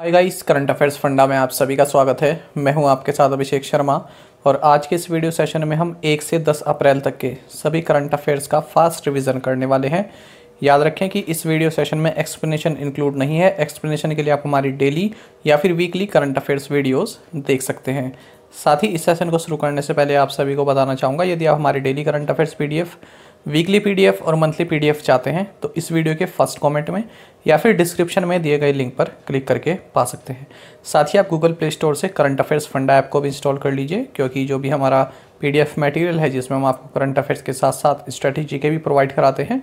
Hi guys current affairs फंडा में आप सभी का स्वागत है मैं हूं आपके साथ अभिषेक शर्मा और आज के इस वीडियो सेशन में हम 1 से 10 अप्रैल तक के सभी करंट अफेयर्स का फास्ट रिवीजन करने वाले हैं याद रखें कि इस वीडियो सेशन में एक्सप्लेनेशन इंक्लूड नहीं है एक्सप्लेनेशन के लिए आप हमारी डेली या फिर वीकली करंट अफेयर्स वीडियोज़ देख सकते हैं साथ ही इस सेशन को शुरू करने से पहले आप सभी को बताना चाहूँगा यदि आप हमारी daily current affairs P weekly PDF और मंथली पीडीएफ चाहते हैं तो इस वीडियो के फर्स्ट कमेंट में या फिर डिस्क्रिप्शन में दिए गए लिंक पर क्लिक करके पा सकते हैं साथ ही आप गूगल प्ले स्टोर से करंट अफेयर्स फंडा ऐप को भी इंस्टॉल कर लीजिए क्योंकि जो भी हमारा पीडीएफ मटेरियल है जिसमें हम आपको करंट अफेयर्स के साथ साथ स्ट्रेटेजी के भी प्रोवाइड कराते हैं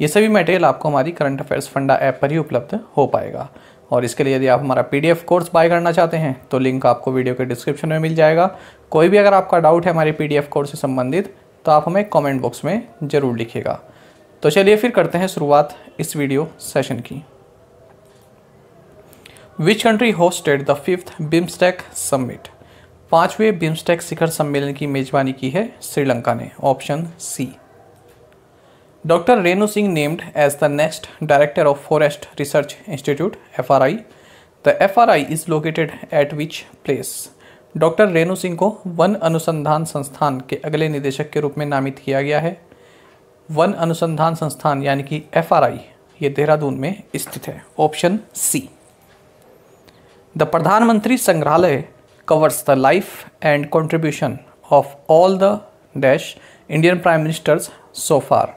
ये सभी मटेरियल आपको हमारी करंट अफेयर्स फंडा ऐप पर ही उपलब्ध हो पाएगा और इसके लिए यदि आप हमारा पीडीएफ कोर्स बाय करना चाहते हैं तो लिंक आपको वीडियो के डिस्क्रिप्शन में मिल जाएगा कोई भी अगर आपका डाउट है हमारे पीडीएफ कोर्स से संबंधित तो आप हमें कमेंट बॉक्स में ज़रूर लिखिएगा तो चलिए फिर करते हैं शुरुआत इस वीडियो सेशन की which country hosted the fifth BIMSTEC summit पांचवें बिम्स्टेक शिखर सम्मेलन की मेजबानी की है श्रीलंका ने option C doctor Renu Singh named as the next director of forest research institute F R I the F R I is located at which place doctor Renu Singh को वन अनुसंधान संस्थान के अगले निदेशक के रूप में नामित किया गया है वन अनुसंधान संस्थान यानी कि एफ ये देहरादून में स्थित है option C the Pradhanmantri Sangrahalaya covers the life and contribution of all the dash Indian prime ministers so far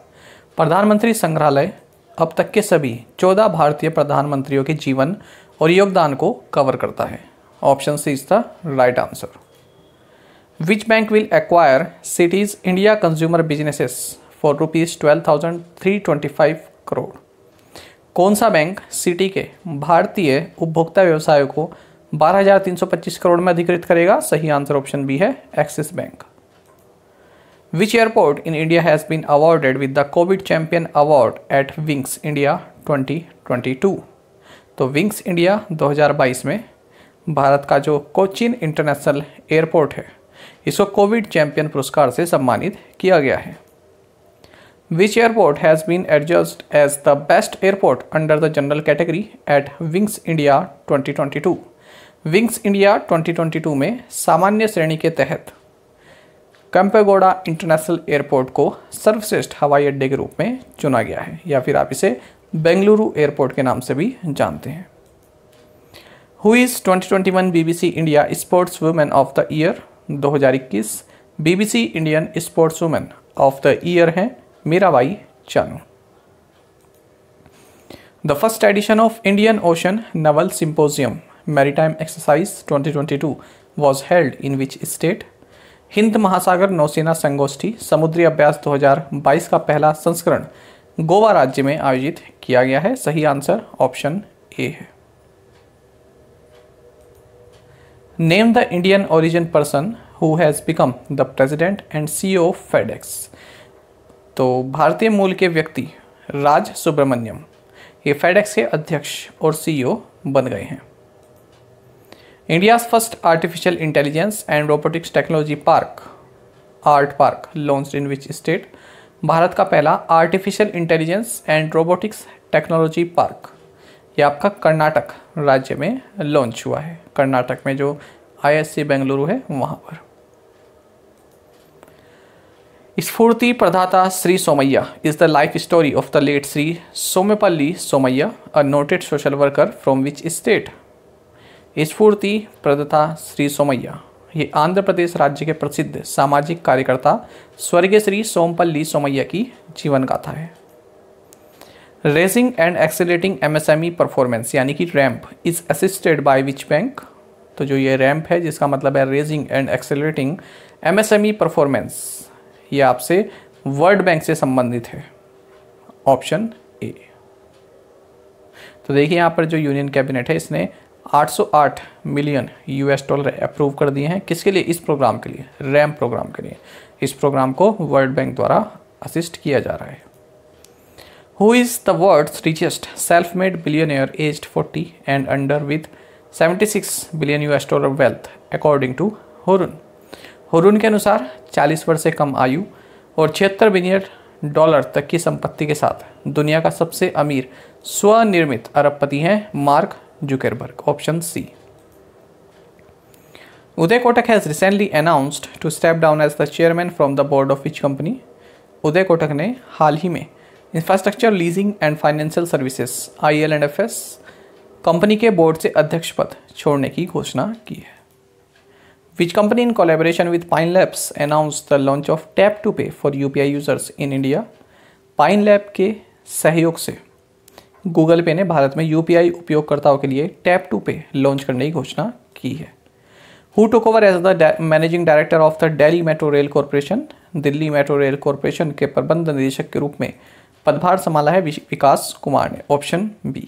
Pradhanmantri Sangrahalaya अब तक के सभी चौदह भारतीय प्रधानमंत्रियों के जीवन और योगदान को कवर करता है option C is the right answer which bank will acquire Citi's India consumer businesses for rupees twelve thousand three twenty five crore कौन सा बैंक सिटी के भारतीय उपभोक्ता व्यवसाय को बारह हजार तीन सौ पच्चीस करोड़ में अधिकृत करेगा सही आंसर ऑप्शन बी है Axis bank which airport in India has been awarded with the covid champion award at Wings India twenty twenty two तो विंग्स इंडिया दो हजार बाईस में भारत का जो कोचिन इंटरनेशनल एयरपोर्ट है इसको कोविड चैंपियन पुरस्कार से सम्मानित किया गया है Which airport has been adjudged as the best airport under the general category at Wings India 2022? Wings India 2022 में सामान्य श्रेणी के तहत कंपेगोडा इंटरनेशनल एयरपोर्ट को सर्वश्रेष्ठ हवाई अड्डे के रूप में चुना गया है या फिर आप इसे बेंगलुरु एयरपोर्ट के नाम से भी जानते हैं who is 2021 BBC India sports women of the year दो हजार B BBC Indian sports women of the year हैं Mirabai Chanu the first edition of Indian ocean naval symposium maritime exercise 2022 was held in which state हिंद महासागर नौसेना संगोष्ठी समुद्री अभ्यास 2022 का पहला संस्करण गोवा राज्य में आयोजित किया गया है सही आंसर ऑप्शन ए है name the Indian origin person who has become the president and CEO of FedEx तो भारतीय मूल के व्यक्ति राज सुब्रमण्यम ये फेडेक्स के अध्यक्ष और सीईओ e बन गए हैं India's first artificial intelligence and robotics technology park ART park launch in which state Bharat का पहला artificial intelligence and robotics technology park ये आपका कर्नाटक राज्य में लॉन्च हुआ है कर्नाटक में जो आईएससी बेंगलुरु है वहाँ पर Sphoorthi Pradata Shri Somaiah is the life story of the late Shri Sompalli Somaiah a noted social worker from which state Sphoorthi Pradata Shri Somaiya ये आंध्र प्रदेश राज्य के प्रसिद्ध सामाजिक कार्यकर्ता स्वर्गीय श्री सोमपल्ली सोमैया की जीवन गाथा है raising and accelerating E performance यानी कि RAMP is assisted by which bank तो जो ये रैम्प है जिसका मतलब है raising and accelerating MSME performance ये आपसे वर्ल्ड बैंक से संबंधित है ऑप्शन ए तो देखिए यहाँ पर जो यूनियन कैबिनेट है इसने 808 मिलियन यूएस डॉलर अप्रूव कर दिए हैं किसके लिए इस प्रोग्राम के लिए रैम प्रोग्राम के लिए इस प्रोग्राम को वर्ल्ड बैंक द्वारा असिस्ट किया जा रहा है who is the world richest self made billionaire age forty and under with 76 billion US dollar wealth according to Horun. Hurun के अनुसार 40 वर्ष से कम आयु और छिहत्तर बिलियन डॉलर तक की संपत्ति के साथ दुनिया का सबसे अमीर स्वनिर्मित अरबपति हैं Mark Zuckerberg option C Uday Kotak has recently announced to step down as the chairman from the board of which company Uday Kotak ने हाल ही में infrastructure leasing and financial services I L and F S company के बोर्ड से अध्यक्ष पद छोड़ने की घोषणा की है which company in collaboration with Pine Labs announced the launch of Tap to Pay for UPI users in India. Pine lab के सहयोग से गूगल पे ने भारत में यूपीआई उपयोगकर्ताओं के लिए टैप टू पे लॉन्च करने की घोषणा की है who took over as the managing director of the Delhi metro rail corporation Delhi metro rail corporation के प्रबंध निदेशक के रूप में पदभार संभाला है विकास कुमार ने option B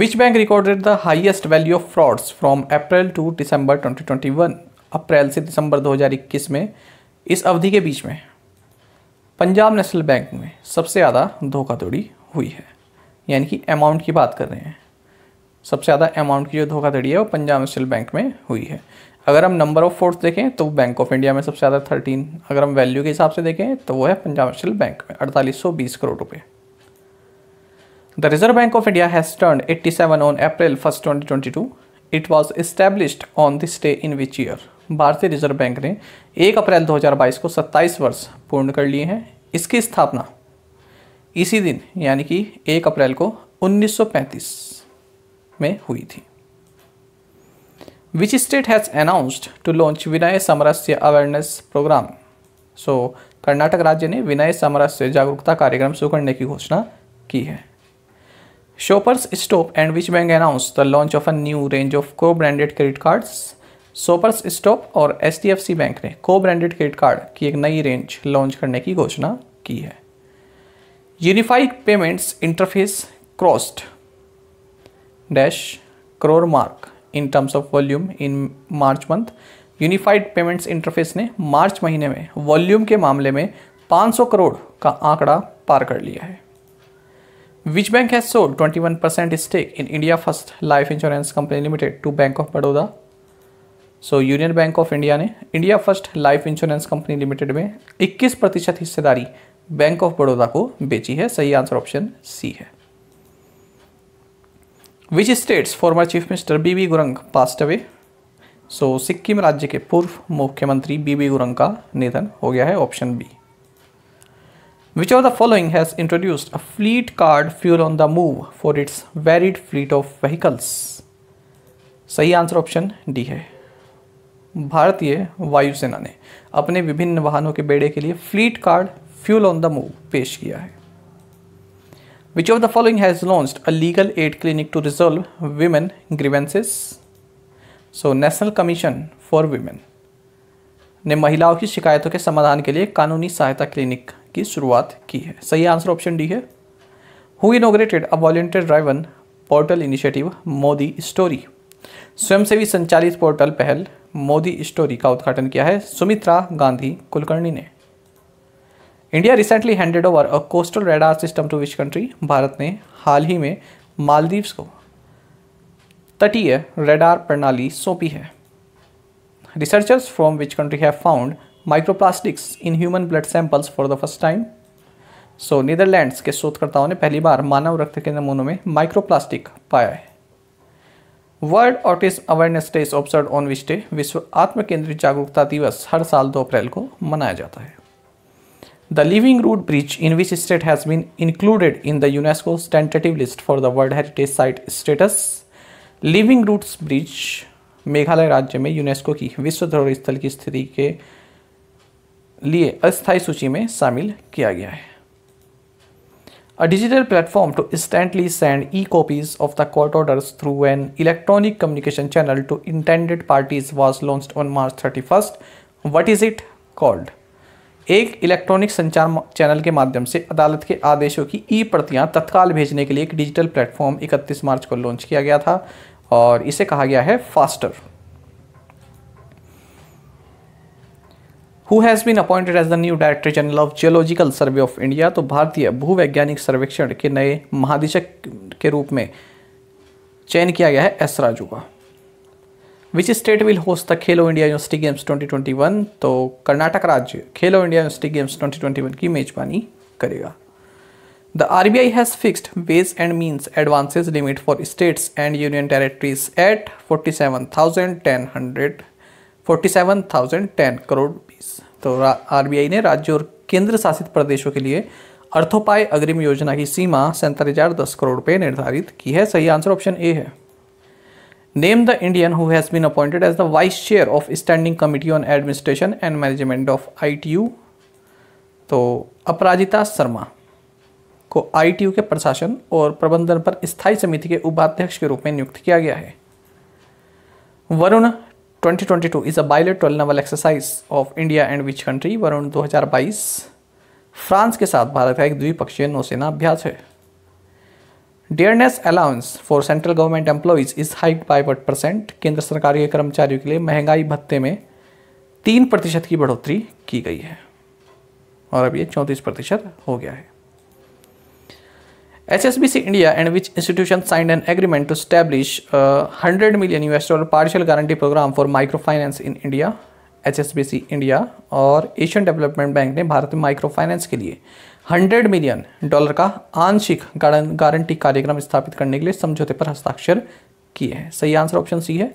Which bank recorded the highest value of frauds from April to December 2021? अप्रैल से दिसंबर 2021 में इस अवधि के बीच में पंजाब नेशनल बैंक में सबसे ज़्यादा धोखाधड़ी हुई है यानी कि अमाउंट की बात कर रहे हैं सबसे ज़्यादा अमाउंट की जो धोखाधड़ी है वो पंजाब नेशनल बैंक में हुई है अगर हम नंबर ऑफ़ फोर्स देखें तो बैंक ऑफ इंडिया में सबसे ज़्यादा थर्टीन अगर हम वैल्यू के हिसाब से देखें तो वो है पंजाब नेशनल बैंक में अड़तालीस करोड़ रुपये The Reserve Bank of India has turned 87 on April 1, 2022. It was established on this day in which year? भारतीय रिजर्व बैंक ने 1 अप्रैल 2022 को 27 वर्ष पूर्ण कर लिए हैं इसकी स्थापना इसी दिन यानी कि 1 अप्रैल को 1935 में हुई थी which state has announced to launch Vinay Samarasya awareness program so Karnataka राज्य ने विनय सामरस्य जागरूकता कार्यक्रम शुरू करने की घोषणा की है Shoppers Stop and which bank announced the launch of a new range of co-branded credit cards? Shoppers stop और एच बैंक ने को ब्रांडेड क्रेडिट कार्ड की एक नई रेंज लॉन्च करने की घोषणा की है unified payments interface crossed dash crore mark in terms of volume in March month unified payments interface ने मार्च महीने में वॉल्यूम के मामले में 500 करोड़ का आंकड़ा पार कर लिया है Which bank has sold 21% stake in India First Life Insurance Company Limited to Bank of Baroda? So union bank of India ने India first life insurance company limited में 21 प्रतिशत हिस्सेदारी बैंक ऑफ बड़ौदा को बेची है सही आंसर ऑप्शन सी है which state's former chief minister B B Gurung passed away so Sikkim राज्य के पूर्व मुख्यमंत्री बी बी गुरंग का निधन हो गया है option B Which of the following has introduced a fleet card fuel on the move for its varied fleet of vehicles? सही आंसर ऑप्शन डी है भारतीय वायुसेना ने अपने विभिन्न वाहनों के बेड़े के लिए fleet card fuel on the move पेश किया है which of the following has launch a legal aid clinic to resolve women grievances so national commission for women ने महिलाओं की शिकायतों के समाधान के लिए कानूनी सहायता क्लिनिक की शुरुआत की है सही आंसर ऑप्शन डी है who inaugurated a volunteer driven portal initiative Modi story स्वयंसेवी संचालित पोर्टल पहल मोदी स्टोरी का उद्घाटन किया है सुमित्रा गांधी कुलकर्णी ने India recently handed over a coastal radar system to which country Bharat ने हाल ही में मालदीव्स को तटीय रेडार प्रणाली सौंपी है researchers from which country have found microplastics in human blood samples for the first time so Netherlands के शोधकर्ताओं ने पहली बार मानव रक्त के नमूनों में माइक्रोप्लास्टिक पाया है world autism awareness day observe on which day विश्व आत्म केंद्रित जागरूकता दिवस हर साल दो अप्रैल को मनाया जाता है the living root bridge in which state has been included in the UNESCO tentative list for the world heritage site status living roots bridge Meghalaya राज्य में यूनेस्को की विश्व धरोहर स्थल की स्थिति के लिए अस्थायी सूची में शामिल किया गया है a digital platform to instantly send e copies of the court order through an electronic communication channel to intended parties was launch on March thirty first what is it called एक इलेक्ट्रॉनिक संचार चैनल के माध्यम से अदालत के आदेशों की ई प्रतियां तत्काल भेजने के लिए एक डिजिटल प्लेटफॉर्म 31 मार्च को लॉन्च किया गया था और इसे कहा गया है faster who has been appointed as the new director general of geological survey of India तो भारतीय भूवैज्ञानिक सर्वेक्षण के नए महादेशक के रूप में चयन किया गया है एस राजू का which state will host the Khelo India university games 2021 तो कर्नाटक राज्य खेलो इंडिया यूनिवर्सिटी गेम्स 2021 की मेजबानी करेगा the R B I has fixed ways and means advances limit for states and union territories at forty seven thousand ten hundred forty seven thousand ten crore तो RBI ने राज्य और केंद्र शासित प्रदेशों के लिए अर्थोपाय अग्रिम योजना की सीमा सैंतालीस हज़ार दस करोड़ रुपये निर्धारित की है सही आंसर ऑप्शन ए है name the Indian who has been appointed as the vice chair of standing committee on administration and management of I तो अपराजिता शर्मा को आईटीयू के प्रशासन और प्रबंधन पर स्थायी समिति के उपाध्यक्ष के रूप में नियुक्त किया गया है Varuna 2022 is a bilateral naval exercise of India and which country? Varuna 2022 France के साथ भारत का एक द्विपक्षीय नौसेना अभ्यास है dearness allowance for central government employees is hike by what percent केंद्र सरकार के कर्मचारियों के लिए महंगाई भत्ते में तीन प्रतिशत की बढ़ोतरी की गई है और अब ये चौंतीस प्रतिशत हो गया है HSBC India and which institution signed an agreement to establish a 100 million US dollar partial guarantee program for microfinance in India HSBC India और एशियन डेवलपमेंट बैंक ने भारत में माइक्रो फाइनेंस के लिए 100 मिलियन डॉलर का आंशिक गारंटी कार्यक्रम स्थापित करने के लिए समझौते पर हस्ताक्षर किए हैं सही आंसर ऑप्शन सी है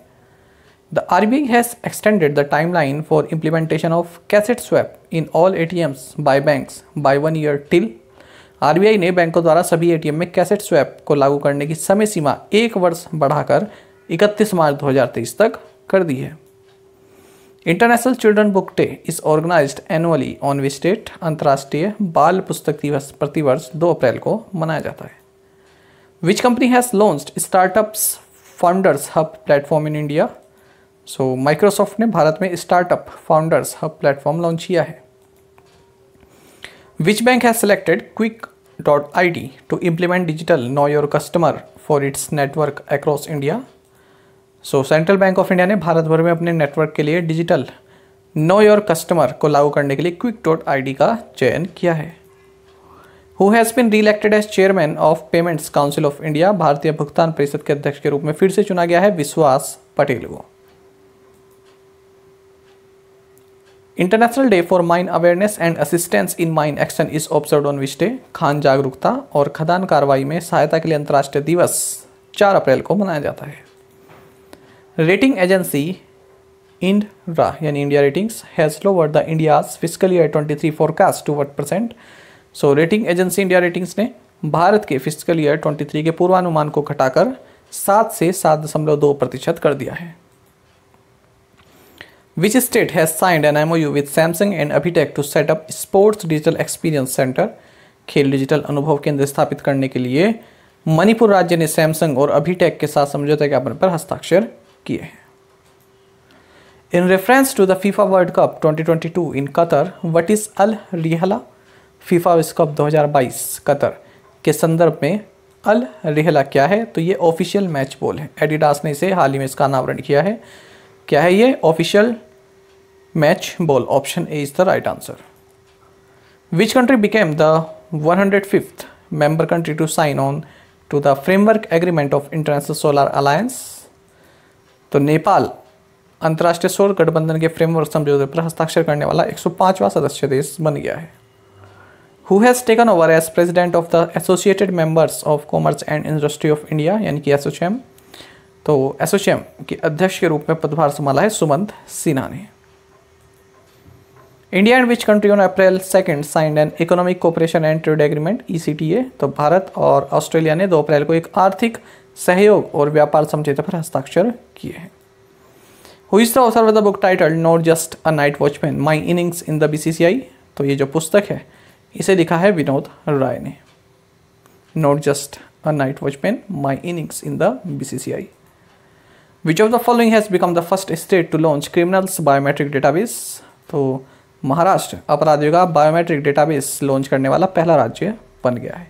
the R B I has extended the timeline for implementation of cassette swap in all A T Ms by banks by one year till RBI ने बैंकों द्वारा सभी एटीएम में कैसेट स्वैप को लागू करने की समय सीमा एक वर्ष बढ़ाकर 31 मार्च 2023 तक कर दी है international children book day is organize annually on which date अंतर्राष्ट्रीय बाल पुस्तक दिवस प्रतिवर्ष 2 अप्रैल को मनाया जाता है which company has launch startups founders hub platform in India so Microsoft ने भारत में startup founders hub platform launch किया है Which bank has selected Quick.id to implement digital know your customer for its network across India? So central bank of India ने भारत भर में अपने network के लिए डिजिटल नो योर कस्टमर को लागू करने के लिए क्विक डॉट आई का चयन किया है who has been reelected as chairman of payments council of India भारतीय भुगतान परिषद के अध्यक्ष के रूप में फिर से चुना गया है विश्वास पटेल को international day for mine awareness and assistance in mine action is observe on which day खान जागरूकता और खदान कार्रवाई में सहायता के लिए अंतर्राष्ट्रीय दिवस चार अप्रैल को मनाया जाता है रेटिंग एजेंसी इंडरा यानी India ratings has lowered the India's physical year 23 forecast to what percent so rating agency India ratings ने भारत के फिजिकल ईयर 23 के पूर्वानुमान को घटाकर सात से सात दशमलव दो प्रतिशत कर दिया है Which state has signed an MOU with Samsung and and to set up sports digital experience centre खेल डिजिटल अनुभव केंद्र स्थापित करने के लिए मणिपुर राज्य ने सैमसंग और अभीटेक के साथ समझौते ज्ञापन पर हस्ताक्षर किए हैं In reference to the twenty World Cup 2022 in Qatar, what is Al Rihla? FIFA दो हजार 2022 कतर के संदर्भ में अल रिहला क्या है तो ये ऑफिशियल मैच बॉल है एडिडास ने इसे हाल ही में इसका अनावरण किया है क्या है ये official match ball option A is the right answer which country became the 105th member country to sign on to the framework agreement of international solar alliance तो नेपाल अंतर्राष्ट्रीय सौर गठबंधन के फ्रेमवर्क समझौते पर हस्ताक्षर करने वाला 105वां सदस्य देश बन गया है who has taken over as president of the associated members of commerce and industry of India यानी कि एसोचैम तो एसोचैम के अध्यक्ष के रूप में पदभार संभाला है सुमंत सिन्हा ने India and which country on April second signed an economic cooperation and trade agreement E तो भारत और ऑस्ट्रेलिया ने दो अप्रैल को एक आर्थिक सहयोग और व्यापार समझौते पर हस्ताक्षर किए हैं who is the with the book titled not just a night watchman my innings in the B तो ये जो पुस्तक है इसे लिखा है विनोद राय ने not just a night watchman my innings in the B which of the following has become the first state to launch criminals biometric database तो महाराष्ट्र अपराधियों का बायोमेट्रिक डेटाबेस लॉन्च करने वाला पहला राज्य बन गया है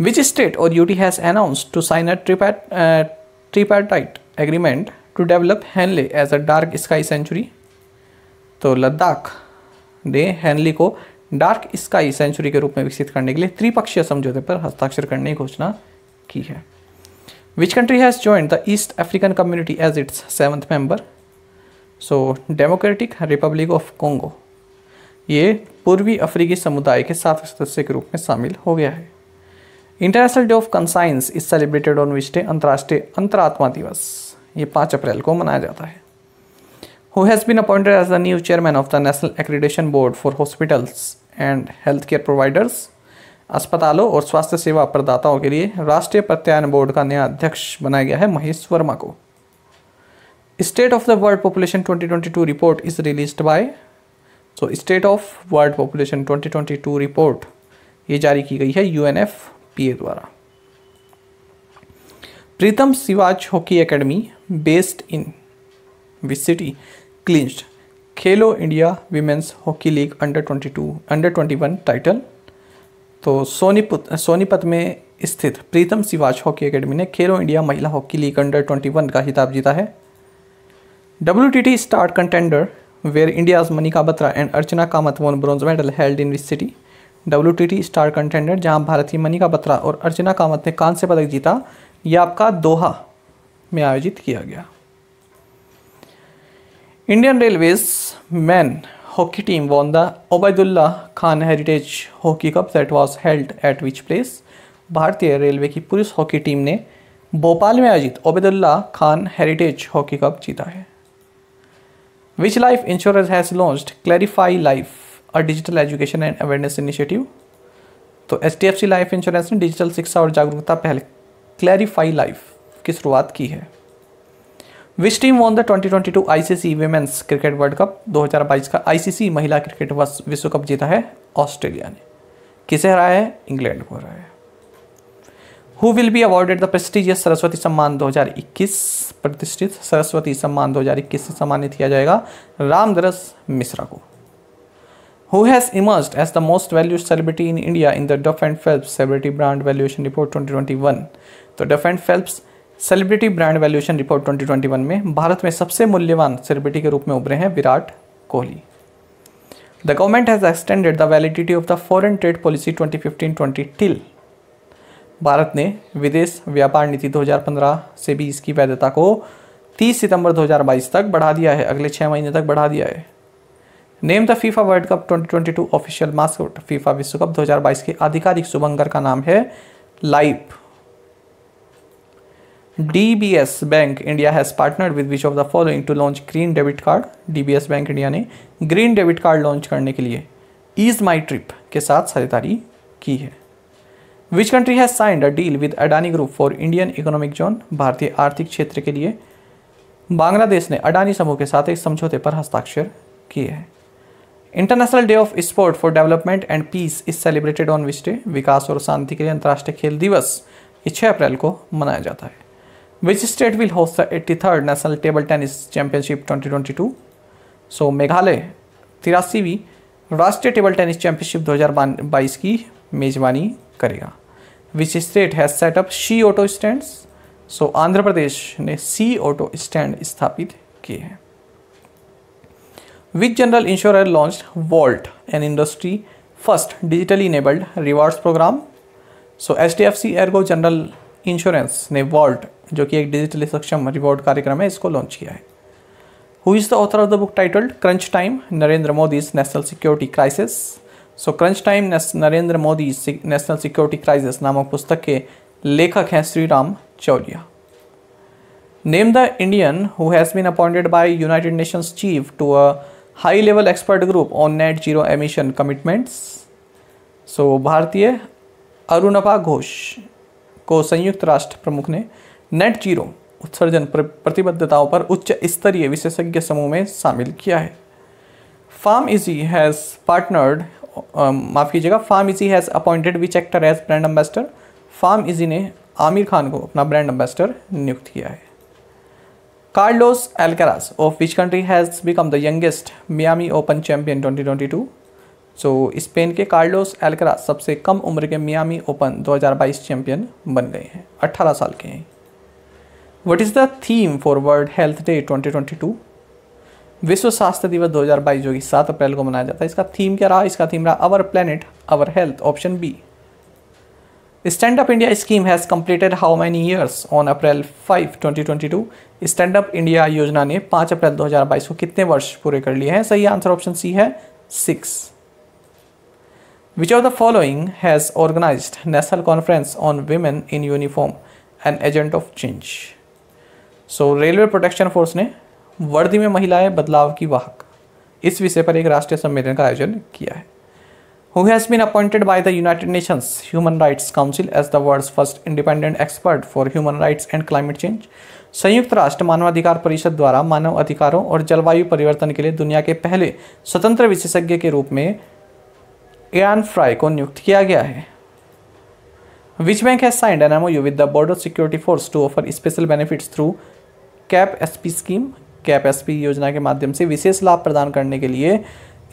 विच स्टेट और UT has announce to sign a tripartite agreement to develop Hanle as a dark sky sanctuary तो लद्दाख ने हैनले को डार्क स्काई सेंचुरी के रूप में विकसित करने के लिए त्रिपक्षीय समझौते पर हस्ताक्षर करने की घोषणा की है which country has joined the East African community as its seventh member so Democratic Republic of Congo ये पूर्वी अफ्रीकी समुदाय के सात सदस्य के रूप में शामिल हो गया है international day of conscience is celebrated on which day अंतर्राष्ट्रीय अंतरात्मा दिवस ये पाँच अप्रैल को मनाया जाता है who has been appointed as the new chairman of the national accreditation board for hospitals and health care providers अस्पतालों और स्वास्थ्य सेवा प्रदाताओं के लिए राष्ट्रीय प्रत्यायन बोर्ड का नया अध्यक्ष बनाया गया है महेश वर्मा को state of the world population 2022 report is released by so state of world population 2022 report ये जारी की गई है U N F P A द्वारा Pritam Siwach hockey academy based in which city clinched Khelo India women's hockey league under 22 under 21 title तो सोनीपत सोनीपत में स्थित प्रीतम Siwach hockey academy ने खेलो इंडिया महिला हॉकी लीग अंडर 21 का खिताब जीता है W T T star contender where India's Manika Batra and Archana Kamath Archana bronze medal held in which city W T T star contender जहां भारत की मनिका बत्रा और अर्चना कामत ने कांस्य पदक जीता यह आपका दोहा में आयोजित किया गया Indian railways men hockey team won the Obaidullah Khan heritage hockey cup that was held at which place भारतीय रेलवे की पुरुष हॉकी टीम ने भोपाल में आयोजित Obaidullah Khan heritage hockey cup जीता है Which life insurance has launched Clarify Life, a digital education and awareness initiative? तो H D F C life insurance ने डिजिटल शिक्षा और जागरूकता पहल क्लैरिफाई लाइफ की शुरुआत की है which team won the 2022 C women's cricket world cup 2022 का आईसीसी महिला क्रिकेट विश्व कप जीता है ऑस्ट्रेलिया ने किसे हराया है इंग्लैंड को हराया है who will be awarded the prestigious Saraswati Samman 2021 प्रतिष्ठित सरस्वती सम्मान 2021 से सम्मानित किया जाएगा रामदरस मिश्रा को who has emerged as the most valued celebrity in India in the Duff and Phelps celebrity brand valuation report 2021 तो Duff and Phelps celebrity brand valuation report 2021 में भारत में सबसे मूल्यवान सेलिब्रिटी के रूप में उभरे हैं Virat Kohli the government has extended the validity of the foreign trade policy 2015-20 till Bharat ने विदेश व्यापार नीति 2015 से भी इसकी वैधता को 30 सितंबर 2022 तक बढ़ा दिया है अगले छः महीने तक बढ़ा दिया है name the FIFA world cup 2022 official mascot FIFA विश्व कप 2022 के आधिकारिक शुभंकर का नाम है लाइफ DBS Bank India has partnered with which of the following to launch green debit card DBS Bank India ने green debit card launch करने के लिए Ease My Trip के साथ साझेदारी की है which country has signed a deal with Adani group for Indian economic zone भारतीय आर्थिक क्षेत्र के लिए बांग्लादेश ने अडानी समूह के साथ एक समझौते पर हस्ताक्षर किए हैं international day of sport for development and peace is celebrated on which day विकास और शांति के लिए अंतर्राष्ट्रीय खेल दिवस ये छः अप्रैल को मनाया जाता है which state will host the eighty third national table tennis championship two so Meghalaya तिरासीवीं राष्ट्रीय टेबल टेनिस चैंपियनशिप बाईस की मेज़बानी करेगा which state has set up C auto stand so Andhra Pradesh ने सी ऑटो स्टैंड स्थापित किए हैं which general insure launch vault an industry first digitally enabled rewards program so H D F C ERGO general insurance ने vault जो कि एक digitally सक्षम reward कार्यक्रम है इसको लॉन्च किया है who is the author of the book titled crunch time Narendra Modi national security crisis so crunch time Narendra Modi national security crisis नामक पुस्तक के लेखक हैं Shri Ram Chaulia name the Indian who has been appointed by united nations chief to a high level expert group on net zero emission commitments so भारतीय अरुणपा घोष को संयुक्त राष्ट्र प्रमुख ने नेट जीरो उत्सर्जन प्रतिबद्धताओं पर उच्च स्तरीय विशेषज्ञ समूह में शामिल किया है फार्म इजी हैज़ पार्टनर्ड माफ़ कीजिएगा PharmEasy has appointed which actor as brand ambassador PharmEasy ने आमिर खान को अपना ब्रांड एम्बेसडर नियुक्त किया है Carlos Alcaraz of which country has become the youngest Miami open champion 2022 so Spain के Carlos Alcaraz सबसे कम उम्र के मियामी ओपन 2022 चैम्पियन बन गए हैं 18 साल के हैं what is the theme for world health day 2022 विश्व स्वास्थ्य दिवस 2022 जो कि 7 अप्रैल को मनाया जाता है इसका थीम क्या रहा इसका थीम रहा our planet our health option B stand up India scheme has completed how many years on April 5 2022 stand up India योजना ने 5 अप्रैल 2022 को कितने वर्ष पूरे कर लिए हैं सही आंसर ऑप्शन सी है six which of the following has organise national conference on women in uniform an agent of change so railway protection force ने वर्दी में महिलाएं बदलाव की वाहक इस विषय पर एक राष्ट्रीय सम्मेलन का आयोजन किया है who has been appointed by the united nations human rights council as the world first independent expert for human rights and climate change संयुक्त राष्ट्र मानवाधिकार परिषद द्वारा मानव अधिकारों और जलवायु परिवर्तन के लिए दुनिया के पहले स्वतंत्र विशेषज्ञ के रूप में एन फ्राई को नियुक्त किया गया है which bank has signed an U with the border security force to offer special benefits through CAP SP scheme CAP S योजना के माध्यम से विशेष लाभ प्रदान करने के लिए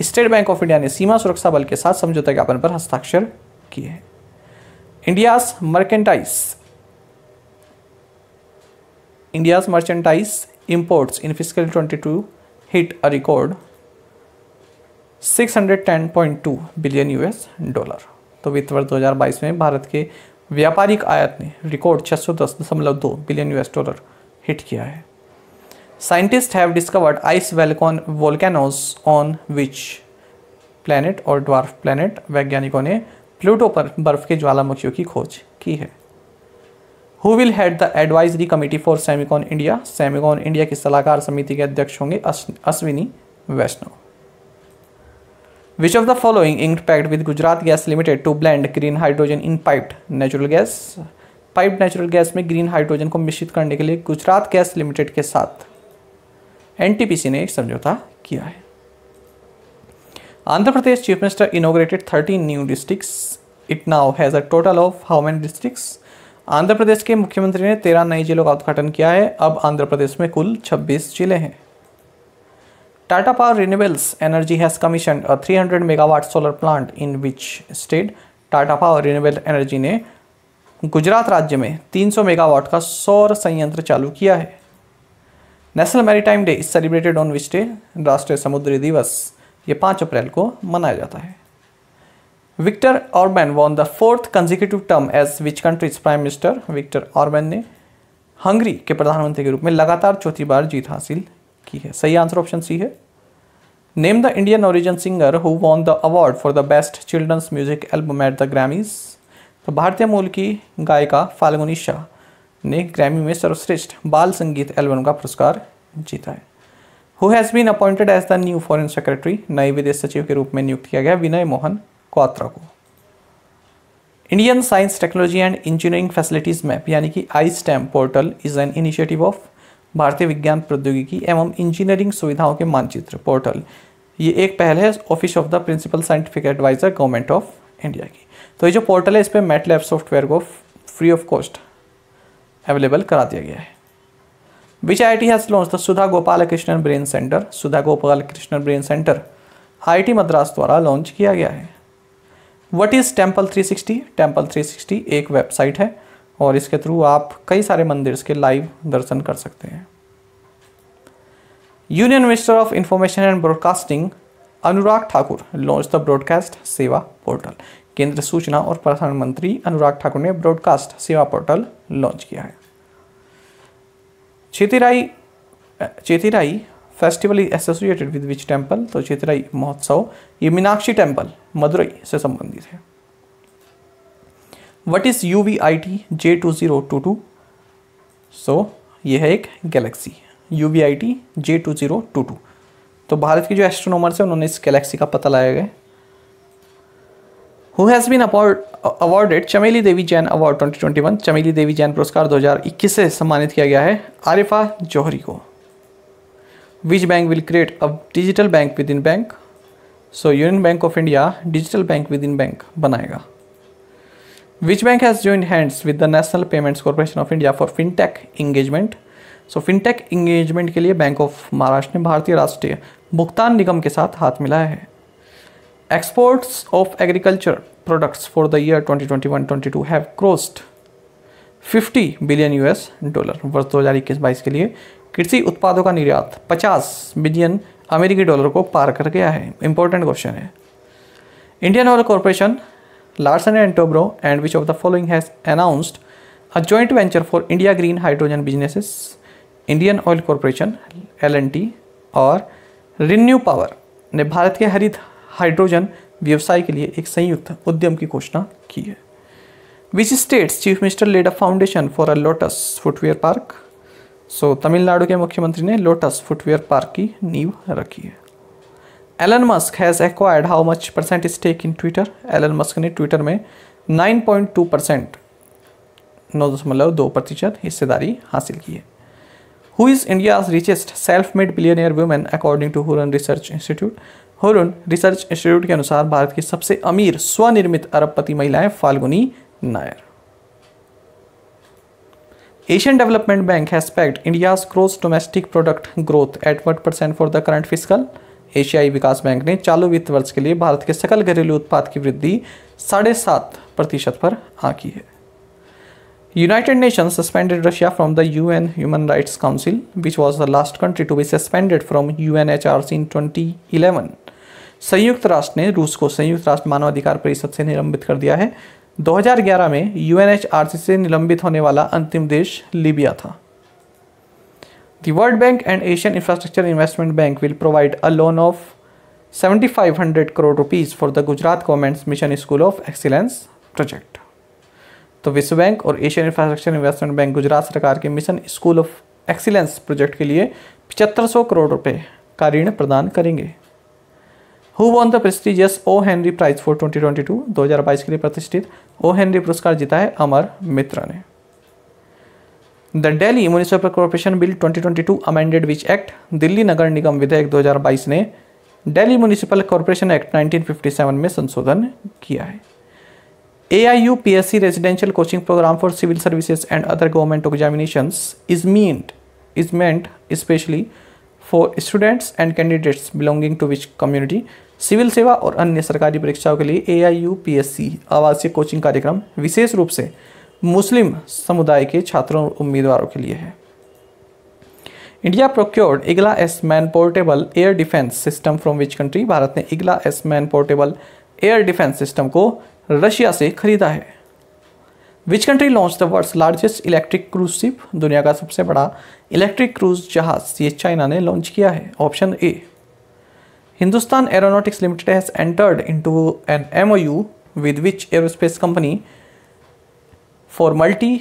स्टेट बैंक ऑफ इंडिया ने सीमा सुरक्षा बल के साथ समझौता ज्ञापन पर हस्ताक्षर किए हैं India merchandise India merchandise imports in fiscal twenty two hit a record six hundred ten point two billion US dollar तो वित्त वर्ष दो हजार बाईस में भारत के व्यापारिक आयात ने रिकॉर्ड छह सौ दस दशमलव दो बिलियन यूएस डॉलर हिट किया है साइंटिस्ट हैव डिस्कवर्ड आइस वेलकॉन वोल्केनोज ऑन विच प्लैनेट और डॉर्फ प्लैनेट वैज्ञानिकों ने प्लूटो पर बर्फ के ज्वालामुखियों की खोज की है who will head the advisory committee for Semicon India Semicon India की सलाहकार समिति के अध्यक्ष होंगे Ashwini Vaishnaw which of the following ink pact with Gujarat gas limited to blend green hydrogen in piped natural gas pipe natural gas में green hydrogen को मिश्रित करने के लिए गुजरात गैस लिमिटेड के साथ एनटीपीसी ने एक समझौता किया है Andhra Pradesh chief minister inaugurated thirteen new district it now has a total of how many district Andhra Pradesh के मुख्यमंत्री ने तेरह नए जिलों का उद्घाटन किया है अब आंध्र प्रदेश में कुल छब्बीस जिले हैं Tata power renewables energy has commission a 300 megawatt solar plant in which state Tata power renewable energy ने गुजरात राज्य में 300 मेगावाट का सौर संयंत्र चालू किया है national maritime day is celebrated on which day राष्ट्रीय समुद्री दिवस ये पाँच अप्रैल को मनाया जाता है Viktor Orban won the fourth consecutive term as which country's prime minister Viktor Orban ने हंगरी के प्रधानमंत्री के रूप में लगातार चौथी बार जीत हासिल की है सही आंसर ऑप्शन सी है name the Indian origin singer who won the award for the best children's music album at the Grammys तो भारतीय मूल की गायिका फाल्गुनी शाह ने ग्रैमी में सर्वश्रेष्ठ बाल संगीत एल्बम का पुरस्कार जीता है who has been appointed as the new foreign secretary नए विदेश सचिव के रूप में नियुक्त किया गया विनय मोहन क्वात्रा को Indian science technology and engineering facilities map यानी कि I STEM portal is an initiative of भारतीय विज्ञान प्रौद्योगिकी एवं इंजीनियरिंग सुविधाओं के मानचित्र पोर्टल ये एक पहल है office of the principal scientific adviser government of India की तो ये जो पोर्टल है इस पर मेट लैब सॉफ्टवेयर को फ्री ऑफ कॉस्ट अवेलेबल करा दिया गया है which I T has launch the Sudha Gopalakrishnan brain centre Sudha Gopalakrishnan brain centre I Madras द्वारा लॉन्च किया गया है वट इज़ टेम्पल 360 टेम्पल 360 एक वेबसाइट है और इसके थ्रू आप कई सारे मंदिर के लाइव दर्शन कर सकते हैं union minister of information and broadcasting Anurag Thakur launch the broadcast Seva portal केंद्र सूचना और प्रसारण मंत्री अनुराग ठाकुर ने ब्रॉडकास्ट सेवा पोर्टल लॉन्च किया है Chithirai Chithirai festival is associated with which temple तो चेतिराई महोत्सव ये मीनाक्षी टेम्पल मदुरई से संबंधित है what is U V I T J two zero two two so यह है एक galaxy U V I T J two zero two two तो भारत के जो एस्ट्रोनॉमर्स हैं उन्होंने इस गैलेक्सी का पता लगाया गया हु हैज बीन award, चमेली देवी जैन अवार्ड 2021 चमेली देवी जैन पुरस्कार 2021 से सम्मानित किया गया है आरिफा जौहरी को which bank will create a digital bank within bank so union bank of India digital bank within bank बनाएगा which bank has join hands with the national payments corporation of India for fintech engagement so fintech engagement के लिए bank of Maharashtra ने भारतीय राष्ट्रीय भुगतान निगम के साथ हाथ मिलाया है Exports of agriculture products for the year 2021-22 have crossed 50 billion US dollar वर्ष दो हज़ार इक्कीस बाईस के लिए कृषि उत्पादों का निर्यात 50 बिलियन अमेरिकी डॉलर को पार कर गया है इंपॉर्टेंट क्वेश्चन है Indian oil corporation Larsen and Toubro and which of the following has announced a joint venture for India green hydrogen businesses Indian oil corporation L और रिन्यू पावर ने भारत के हरित हाइड्रोजन व्यवसाय के लिए एक संयुक्त उद्यम की घोषणा की है which state's chief minister laid a foundation for a lotus footwear park so Tamil Nadu के मुख्यमंत्री ने लोटस फुटवेयर पार्क की नींव रखी है Elon Musk has acquired how much percent stake in Twitter Elon Musk ने ट्विटर में 9.2 परसेंट नौ दशमलव दो प्रतिशत हिस्सेदारी हासिल की है who is India's richest self made billionaire women according to Hurun research institute Hurun research institute के अनुसार भारत की सबसे अमीर स्वनिर्मित अरबपति महिलाएं Falguni Nayar Asian development Bank has India gross domestic product growth at what percent for the current fiscal एशियाई विकास बैंक ने चालू वित्त वर्ष के लिए भारत के सकल घरेलू उत्पाद की वृद्धि साढ़े सात प्रतिशत पर आंकी है United nation suspended Russia from the U N human rights council which was the last country to be suspended from U N H R C in twenty eleven संयुक्त राष्ट्र ने रूस को संयुक्त राष्ट्र मानवाधिकार परिषद से निलंबित कर दिया है 2011 में यूएनएचआरसी से निलंबित होने वाला अंतिम देश लीबिया था the world bank and Asian infrastructure investment bank will provide a loan of 7500 crore rupees for the Gujarat government mission school of excellence project तो विश्व बैंक और Asian infrastructure investment bank Gujarat सरकार के mission school of excellence project के लिए पचहत्तर सौ करोड़ रुपए का ऋण प्रदान करेंगे who won the prestigious O Henry prize for 2022 2022 के लिए प्रतिष्ठित ओ हेनरी पुरस्कार जीता है अमर मित्र ने the Delhi municipal corporation bill 2022 amended which act Delhi नगर निगम विधेयक 2022 ने डेली म्यूनिसिपल कॉरपोरेशन एक्ट 1957 में संशोधन किया है A I U P S C residential coaching program for civil services and other government examination is meant is meant specially for students and candidates belonging to which community civil सेवा और अन्य सरकारी परीक्षाओं के लिए ए आई आवासीय कोचिंग कार्यक्रम विशेष रूप से मुस्लिम समुदाय के छात्रों उम्मीदवारों के लिए है India procured Igla S man portable air defence system from which country Bharat ने Igla S man portable air defence system को रशिया से खरीदा है which country launch the world's largest electric cruise ship दुनिया का सबसे बड़ा इलेक्ट्रिक क्रूज जहाज ये चाइना ने लॉन्च किया है option A Hindustan aeronautics limited has entered into an MOU with which aerospace company for multi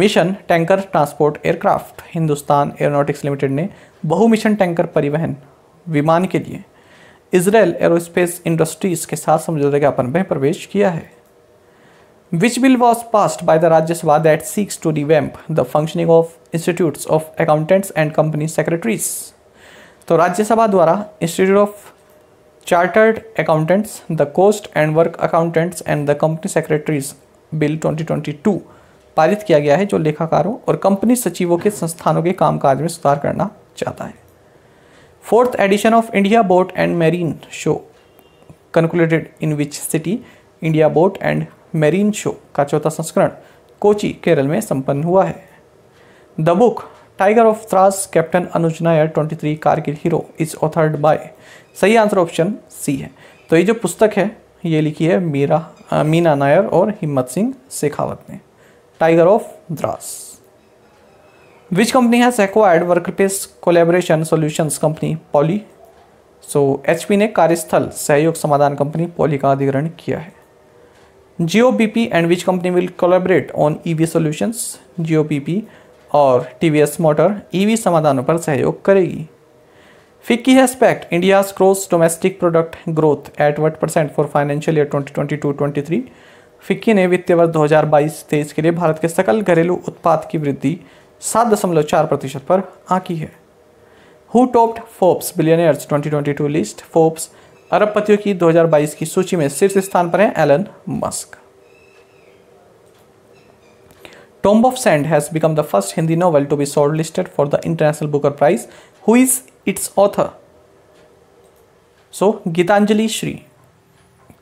mission tanker transport aircraft Hindustan aeronautics limited ने बहुमिशन टैंकर परिवहन विमान के लिए इसराइल एरोस्पेस इंडस्ट्रीज़ के साथ समझौते ज्ञापन में प्रवेश किया है which bill was passed by the Rajya Sabha that seeks to revamp the functioning of institutes of accountants and company secretaries. तो राज्यसभा द्वारा institute of chartered accountants the cost and work accountants and the company secretaries bill 2022 पारित किया गया है जो लेखाकारों और company सचिवों के संस्थानों के कामकाज में सुधार करना चाहता है fourth edition of India boat and marine show concluded in which city India boat and marine show का चौथा संस्करण कोची केरल में संपन्न हुआ है the book tiger of Dras captain Anuj Nayar twenty three Kargil hero is authored by सही आंसर ऑप्शन सी है तो ये जो पुस्तक है ये लिखी है मीरा आ, मीना नायर और हिम्मत सिंह शेखावत ने tiger of Dras which company has acquired workplace collaboration solutions company Poly so H ने कार्यस्थल सहयोग समाधान कंपनी पॉली का अधिग्रहण किया है company will collaborate on E V solutions Jio B P और एस मोटर ईवी समाधानों पर सहयोग करेगी फिक्की है expect India's gross domestic product growth at what percent for financial year 2022-23 FICCI ने वित्तीय वर्ष 2022-23 के लिए भारत के सकल घरेलू उत्पाद की वृद्धि सात दशमलव चार प्रतिशत पर आकी है who topped Forbes billionaires 2022 list Forbes अरबपतियों की 2022 की सूची में शीर्ष स्थान पर है Elon Musk tomb of sand has become the first Hindi novel to be short listed for the international Booker prize who is its author so Gitanjali Shree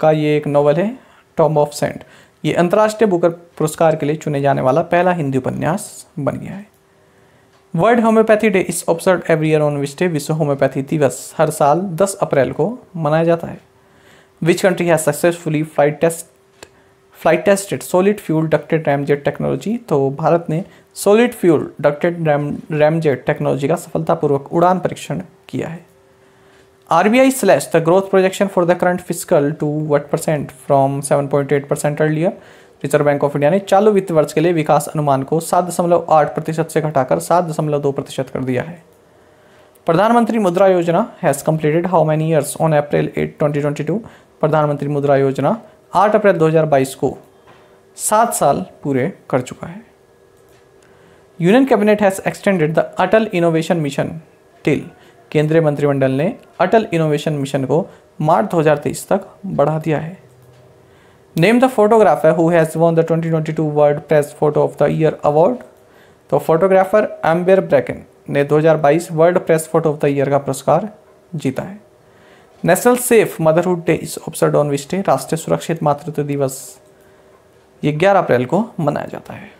का ये एक नॉवल है टॉम्ब ऑफ सेंड ये अंतर्राष्ट्रीय बुकर पुरस्कार के लिए चुने जाने वाला पहला हिंदी उपन्यास बन गया है world homeopathy day is observe every year on which day विश्व होम्योपैथी दिवस हर साल 10 अप्रैल को मनाया जाता है which country has successfully flight test flight tested solid fuel ducted ramjet technology तो भारत ने solid fuel ducted ram ramjet technology का सफलतापूर्वक उड़ान परीक्षण किया है R B I slash the growth projection for the current fiscal to what percent from seven point eight percent earlier reserve bank of India ने चालू वित्त वर्ष के लिए विकास अनुमान को सात दशमलव आठ प्रतिशत से घटाकर सात दशमलव दो प्रतिशत कर दिया है प्रधानमंत्री मुद्रा योजना has completed how many years on April eight twenty twenty two प्रधानमंत्री मुद्रा योजना आठ अप्रैल दो हज़ार बाईस को सात साल पूरे कर चुका है union cabinet has extended the Atal innovation mission till केंद्रीय मंत्रिमंडल ने अटल इनोवेशन मिशन को मार्च 2023 तक बढ़ा दिया है name the photographer who has won the 2022 world press photo of the year award तो फोटोग्राफर एम्बेर ब्रैकन ने 2022 world press photo of the year का पुरस्कार जीता है नेशनल सेफ मदरहुड डे इस ऑब्सर्ड ऑन विच डे राष्ट्रीय सुरक्षित मातृत्व दिवस ये ग्यारह अप्रैल को मनाया जाता है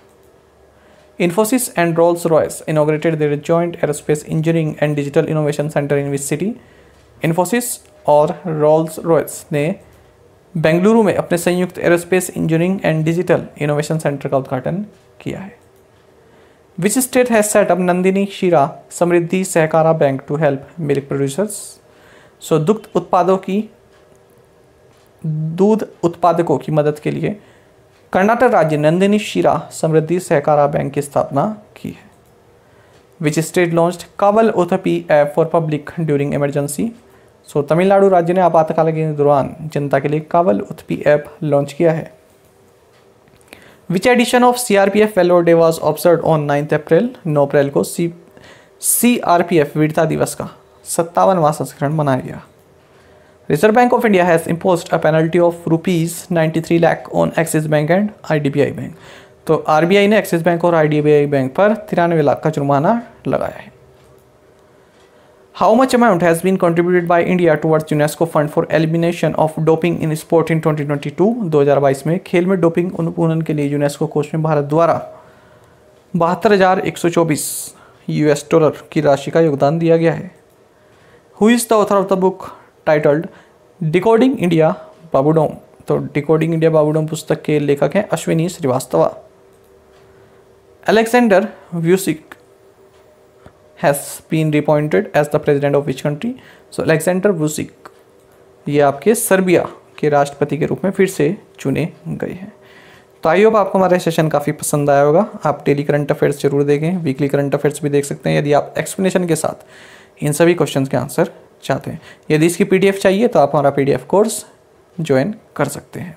Infosys and Rolls Royce inaugurated their joint aerospace engineering and digital innovation centre in which city Infosys और रोल्स रॉयस ने बेंगलुरु में अपने संयुक्त aerospace engineering and digital innovation centre का उद्घाटन किया है which state has set up Nandini Ksheera Samruddhi Sahakara bank to help milk producers so दुग्ध उत्पादों की दूध उत्पादकों की मदद के लिए कर्नाटक राज्य नंदिनी शीरा समृद्धि सहकारा बैंक की स्थापना की है which state launch Kaaval Uthavi app for public during emergency so Tamil Nadu राज्य ने आपातकाल के दौरान जनता के लिए कावल उत्पी ऐप लॉन्च किया है which edition of C R P F valour day was observe on ninth April नौ अप्रैल को C C R P F वीरता दिवस का सत्तावनवा संस्करण मनाया गया reserve bank of India has impose a penalty of rupees ninety three lakh on Axis bank and I D B I bank so R B I ने एक्सिस बैंक और I D B I bank पर तिरानवे लाख का जुर्माना लगाया है How much amount has been contributed by India towards UNESCO fund for elimination of doping in sport in 2022 2022 में खेल में डोपिंग अनुपूरण के लिए यूनेस्को कोष में भारत द्वारा बहत्तर हज़ार एक सौ चौबीस यूएस डॉलर की राशि का योगदान दिया गया है who is the author of the book titled decoding India babudom तो डिकोडिंग इंडिया बाबूडोम पुस्तक के लेखक हैं Ashwini Srivastava Aleksandar Vucic has been reappointed as the president of which country so Aleksandar Vucic ये आपके सर्बिया के राष्ट्रपति के रूप में फिर से चुने गए हैं तो आई होप आपको हमारा सेशन काफ़ी पसंद आया होगा आप डेली करंट अफेयर्स जरूर देखें वीकली करंट अफेयर्स भी देख सकते हैं यदि आप एक्सप्लेनेशन के साथ इन सभी क्वेश्चन के आंसर चाहते हैं यदि इसकी पीडीएफ चाहिए तो आप हमारा पीडीएफ कोर्स ज्वाइन कर सकते हैं